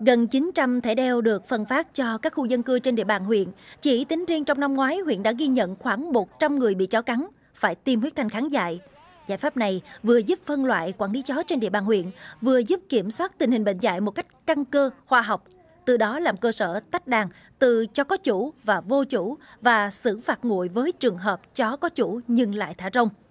Gần 900 thẻ đeo được phân phát cho các khu dân cư trên địa bàn huyện. Chỉ tính riêng trong năm ngoái, huyện đã ghi nhận khoảng 100 người bị chó cắn, phải tiêm huyết thanh kháng dại. Giải pháp này vừa giúp phân loại quản lý chó trên địa bàn huyện, vừa giúp kiểm soát tình hình bệnh dạy một cách căn cơ, khoa học, từ đó làm cơ sở tách đàn từ chó có chủ và vô chủ và xử phạt nguội với trường hợp chó có chủ nhưng lại thả rông.